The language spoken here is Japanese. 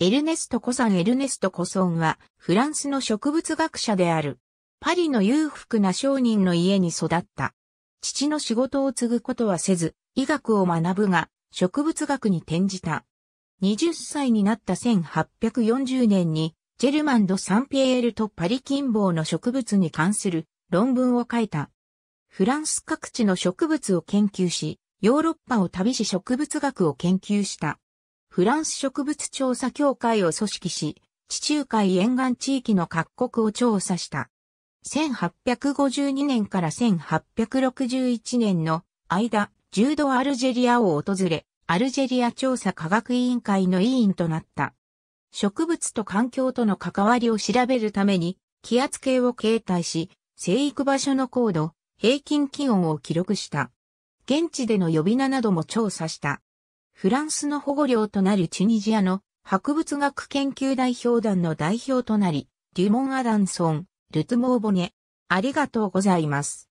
エルネスト・コサン・エルネスト・コソンは、フランスの植物学者である。パリの裕福な商人の家に育った。父の仕事を継ぐことはせず、医学を学ぶが、植物学に転じた。20歳になった1840年に、ジェルマンド・サンピエールとパリ近傍の植物に関する論文を書いた。フランス各地の植物を研究し、ヨーロッパを旅し植物学を研究した。フランス植物調査協会を組織し、地中海沿岸地域の各国を調査した。1852年から1861年の間、柔道。アルジェリアを訪れ、アルジェリア調査科学委員会の委員となった。植物と環境との関わりを調べるために、気圧計を携帯し、生育場所の高度、平均気温を記録した。現地での呼び名なども調査した。フランスの保護領となるチュニジアの博物学研究代表団の代表となり、デュモン・アダンソン、ルツモーボネ。ありがとうございます。